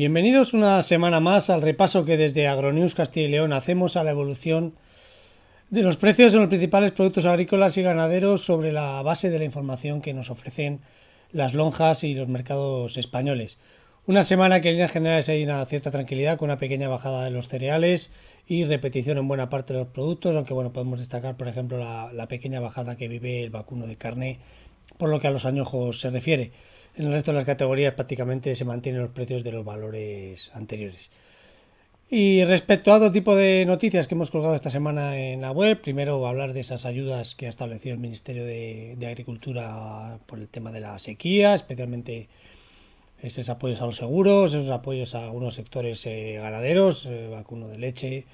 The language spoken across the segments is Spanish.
Bienvenidos una semana más al repaso que desde Agronews Castilla y León hacemos a la evolución de los precios en los principales productos agrícolas y ganaderos sobre la base de la información que nos ofrecen las lonjas y los mercados españoles. Una semana que en líneas generales hay una cierta tranquilidad con una pequeña bajada de los cereales y repetición en buena parte de los productos, aunque bueno, podemos destacar por ejemplo la, la pequeña bajada que vive el vacuno de carne por lo que a los añojos se refiere. En el resto de las categorías prácticamente se mantienen los precios de los valores anteriores. Y respecto a otro tipo de noticias que hemos colgado esta semana en la web, primero hablar de esas ayudas que ha establecido el Ministerio de, Agricultura por el tema de la sequía, especialmente esos apoyos a los seguros, esos apoyos a algunos sectores eh, ganaderos, eh, vacuno de leche,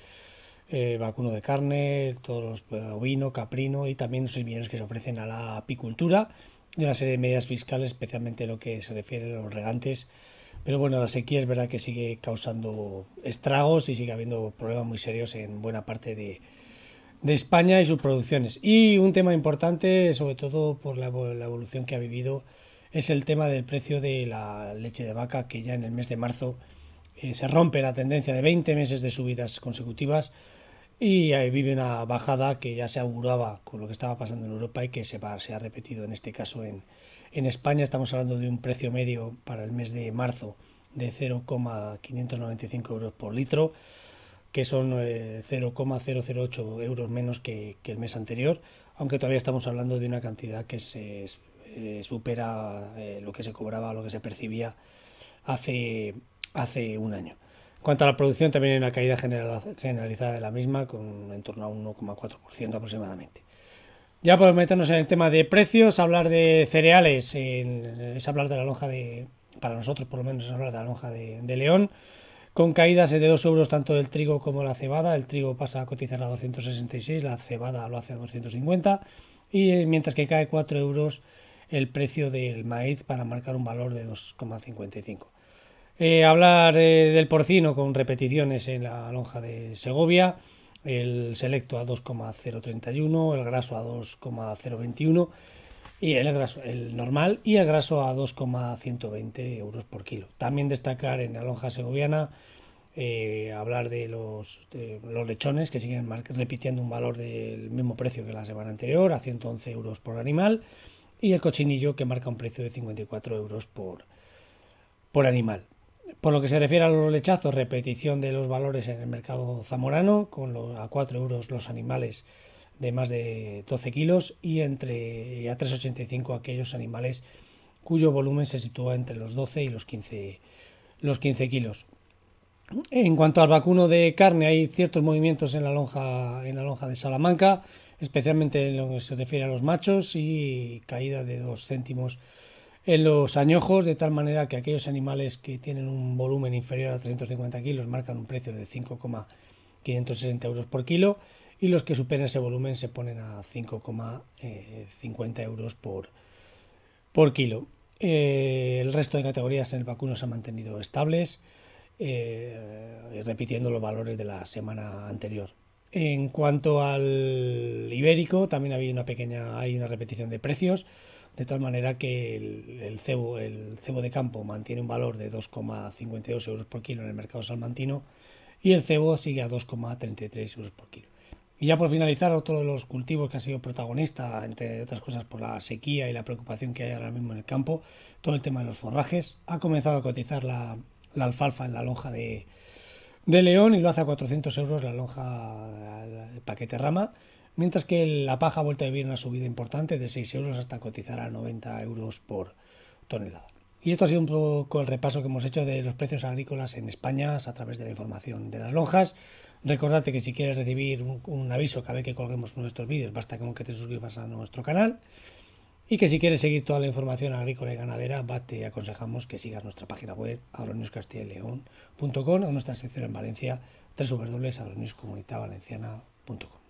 eh, vacuno de carne, todos los ovino, caprino y también los millones que se ofrecen a la apicultura de una serie de medidas fiscales, especialmente lo que se refiere a los regantes. Pero bueno, la sequía es verdad que sigue causando estragos y sigue habiendo problemas muy serios en buena parte de, España y sus producciones. Y un tema importante, sobre todo por la, evolución que ha vivido, es el tema del precio de la leche de vaca, que ya en el mes de marzo eh, se rompe la tendencia de 20 meses de subidas consecutivas y ahí vive una bajada que ya se auguraba con lo que estaba pasando en Europa y que se, ha repetido en este caso en, España. Estamos hablando de un precio medio para el mes de marzo de 0,595 euros por litro, que son 0,008 eh, euros menos que, el mes anterior, aunque todavía estamos hablando de una cantidad que se eh, supera eh, lo que se cobraba, lo que se percibía hace, hace un año. En cuanto a la producción, también hay una caída generalizada de la misma, con en torno a 1,4% aproximadamente. Ya podemos meternos en el tema de precios, hablar de cereales, es hablar de la lonja de, para nosotros por lo menos es hablar de la lonja de, León, con caídas de 2 euros tanto del trigo como la cebada. El trigo pasa a cotizar a 266, la cebada lo hace a 250, y eh, mientras que cae 4 euros el precio del maíz para marcar un valor de 2,55. Eh, hablar eh, del porcino con repeticiones en la lonja de Segovia, el selecto a 2,031, el graso a 2,021 y el, el normal y el graso a 2,120 euros por kilo. También destacar en la lonja segoviana eh, hablar de los, lechones que siguen repitiendo un valor del mismo precio que la semana anterior, a 111 euros por animal, y el cochinillo que marca un precio de 54 euros por animal. Por lo que se refiere a los lechazos, repetición de los valores en el mercado zamorano, con a 4 euros los animales de más de 12 kilos y entre a 3,85 aquellos animales cuyo volumen se sitúa entre los 12 y los 15, los kilos. En cuanto al vacuno de carne, hay ciertos movimientos en la lonja, en la lonja de Salamanca, especialmente en lo que se refiere a los machos y caída de 2 céntimos en los añojos, de tal manera que aquellos animales que tienen un volumen inferior a 350 kilos marcan un precio de 5,560 euros por kilo y los que superan ese volumen se ponen a 5,50 euros por, kilo. Eh, el resto de categorías en el vacuno se han mantenido estables, eh, repitiendo los valores de la semana anterior. En cuanto al ibérico, también había una pequeña, hay una repetición de precios, de tal manera que el, cebo, el cebo de campo mantiene un valor de 2,52 euros por kilo en el mercado salmantino y el cebo sigue a 2,33 euros por kilo. Y ya por finalizar, otro de los cultivos que ha sido protagonista, entre otras cosas por la sequía y la preocupación que hay ahora mismo en el campo, todo el tema de los forrajes, ha comenzado a cotizar la alfalfa en la lonja de, de León y lo hace a 400 euros la lonja, el paquete rama, mientras que la paja vuelto a vivir una subida importante de 6 euros hasta cotizar a 90 euros por tonelada. Y esto ha sido un poco el repaso que hemos hecho de los precios agrícolas en España a través de la información de las lonjas. Recordate que si quieres recibir un, aviso cada vez que colguemos nuestros vídeos, basta con que te suscribas a nuestro canal. Y que si quieres seguir toda la información agrícola y ganadera, te aconsejamos que sigas nuestra página web agroniuscastillaleón.com o nuestra sección en Valencia www.agroniuscomunitavalenciana.com.